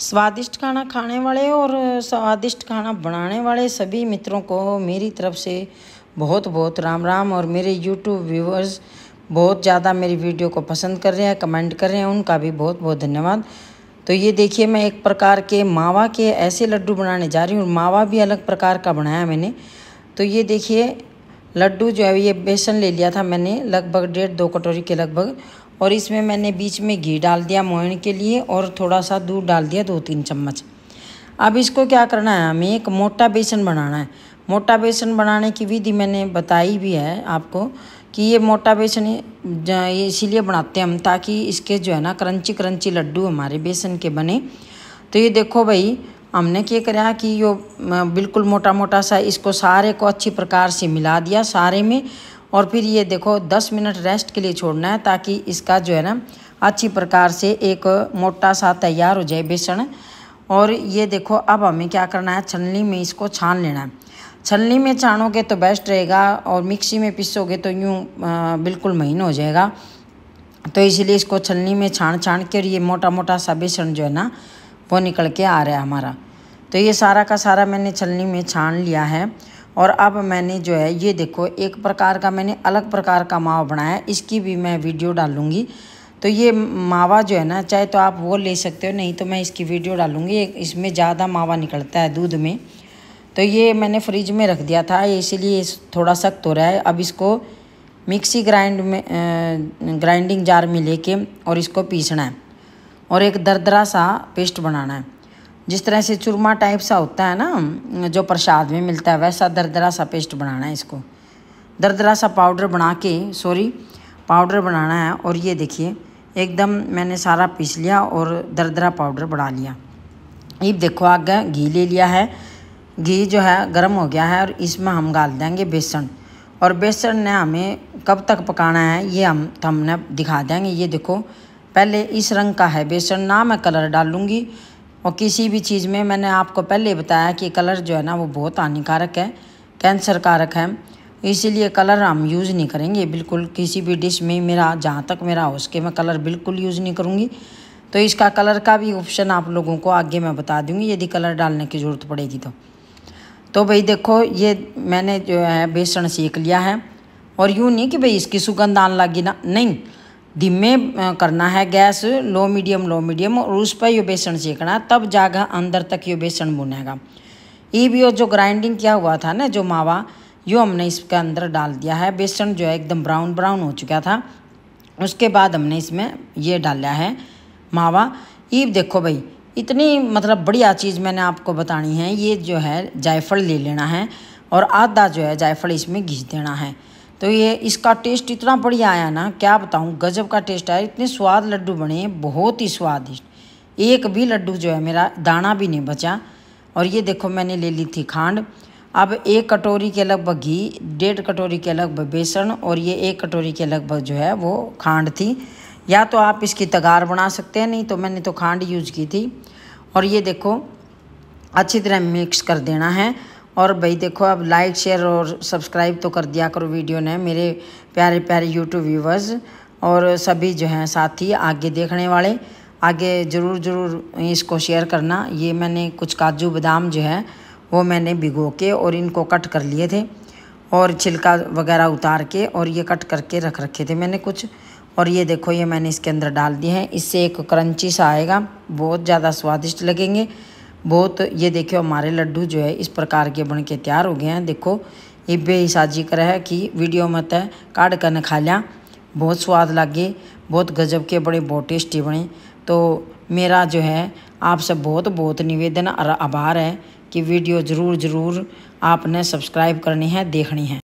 स्वादिष्ट खाना खाने वाले और स्वादिष्ट खाना बनाने वाले सभी मित्रों को मेरी तरफ से बहुत बहुत राम राम और मेरे यूट्यूब व्यूवर्स बहुत ज़्यादा मेरी वीडियो को पसंद कर रहे हैं कमेंट कर रहे हैं उनका भी बहुत बहुत धन्यवाद तो ये देखिए मैं एक प्रकार के मावा के ऐसे लड्डू बनाने जा रही हूँ मावा भी अलग प्रकार का बनाया मैंने तो ये देखिए लड्डू जो है ये बेसन ले लिया था मैंने लगभग डेढ़ दो कटोरी के लगभग और इसमें मैंने बीच में घी डाल दिया मोइन के लिए और थोड़ा सा दूध डाल दिया दो तीन चम्मच अब इसको क्या करना है हमें एक मोटा बेसन बनाना है मोटा बेसन बनाने की विधि मैंने बताई भी है आपको कि ये मोटा बेसन इसीलिए बनाते हैं हम ताकि इसके जो है ना क्रंची क्रंची लड्डू हमारे बेसन के बने तो ये देखो भाई हमने क्या करा कि यो बिल्कुल मोटा मोटा सा इसको सारे को अच्छी प्रकार से मिला दिया सारे में और फिर ये देखो 10 मिनट रेस्ट के लिए छोड़ना है ताकि इसका जो है ना अच्छी प्रकार से एक मोटा सा तैयार हो जाए बेसन और ये देखो अब हमें क्या करना है छलनी में इसको छान लेना है छलनी में छानोगे तो बेस्ट रहेगा और मिक्सी में पिसोगे तो यूँ बिल्कुल महीन हो जाएगा तो इसलिए इसको छलनी में छान छान के और ये मोटा मोटा सा बेसन जो है ना वो निकल के आ रहा है हमारा तो ये सारा का सारा मैंने छलनी में छान लिया है और अब मैंने जो है ये देखो एक प्रकार का मैंने अलग प्रकार का मावा बनाया इसकी भी मैं वीडियो डालूँगी तो ये मावा जो है ना चाहे तो आप वो ले सकते हो नहीं तो मैं इसकी वीडियो डालूँगी इसमें ज़्यादा मावा निकलता है दूध में तो ये मैंने फ्रिज में रख दिया था इसीलिए थोड़ा सख्त हो रहा है अब इसको मिक्सी ग्राइंड में ग्राइंडिंग जार में लेके और इसको पीसना है और एक दरदरा सा पेस्ट बनाना है जिस तरह से चूरमा टाइप सा होता है ना जो प्रसाद में मिलता है वैसा दरदरा सा पेस्ट बनाना है इसको दरदरा सा पाउडर बना के सॉरी पाउडर बनाना है और ये देखिए एकदम मैंने सारा पीस लिया और दरदरा पाउडर बना लिया ये देखो आगे घी ले लिया है घी जो है गर्म हो गया है और इसमें हम गाल देंगे बेसन और बेसन ने हमें कब तक पकाना है ये हम तो हमने दिखा देंगे ये देखो पहले इस रंग का है बेसन ना मैं कलर डालूँगी और किसी भी चीज़ में मैंने आपको पहले बताया कि कलर जो है ना वो बहुत हानिकारक है कैंसर कारक है इसीलिए कलर हम यूज़ नहीं करेंगे बिल्कुल किसी भी डिश में मेरा जहाँ तक मेरा हो सके मैं कलर बिल्कुल यूज़ नहीं करूँगी तो इसका कलर का भी ऑप्शन आप लोगों को आगे मैं बता दूँगी यदि कलर डालने की ज़रूरत पड़ेगी तो तो भाई देखो ये मैंने जो है बेसन सेक लिया है और यूँ नहीं कि भाई इसकी सुगंध आन लगी ना नहीं धीमे करना है gas low medium low medium और उस पर ये बेसन सेकना तब जाकर अंदर तक ये बेसन बुनेगा ये भी वो जो ग्राइंडिंग किया हुआ था ना जो मावा यो हमने इसके अंदर डाल दिया है बेसन जो है एकदम ब्राउन ब्राउन हो चुका था उसके बाद हमने इसमें ये डाला है मावा ये देखो भाई इतनी मतलब बढ़िया चीज़ मैंने आपको बतानी है ये जो है जायफल ले लेना है और आधा जो है जायफल इसमें घिस देना है तो ये इसका टेस्ट इतना बढ़िया आया ना क्या बताऊँ गजब का टेस्ट आया इतने स्वाद लड्डू बने बहुत ही स्वादिष्ट एक भी लड्डू जो है मेरा दाना भी नहीं बचा और ये देखो मैंने ले ली थी खांड अब एक कटोरी के लगभग घी डेढ़ कटोरी के लगभग बेसन और ये एक कटोरी के लगभग जो है वो खांड थी या तो आप इसकी तगार बना सकते हैं नहीं तो मैंने तो खांड यूज की थी और ये देखो अच्छी तरह मिक्स कर देना है और भाई देखो अब लाइक शेयर और सब्सक्राइब तो कर दिया करो वीडियो ने मेरे प्यारे प्यारे यूट्यूब व्यूवर्स और सभी जो हैं साथी आगे देखने वाले आगे ज़रूर ज़रूर इसको शेयर करना ये मैंने कुछ काजू बादाम जो है वो मैंने भिगो के और इनको कट कर लिए थे और छिलका वगैरह उतार के और ये कट करके रख रखे थे मैंने कुछ और ये देखो ये मैंने इसके अंदर डाल दिए हैं इससे एक क्रंची सा आएगा बहुत ज़्यादा स्वादिष्ट लगेंगे बहुत ये देखियो हमारे लड्डू जो है इस प्रकार के बन के तैयार हो गए हैं देखो ये ही साजी है कि वीडियो में तय तो काट कर खा लिया बहुत स्वाद लगे बहुत गजब के बड़े बहुत टेस्टी बने तो मेरा जो है आपसे बहुत बहुत निवेदन और आभार है कि वीडियो ज़रूर ज़रूर आपने सब्सक्राइब करनी है देखनी है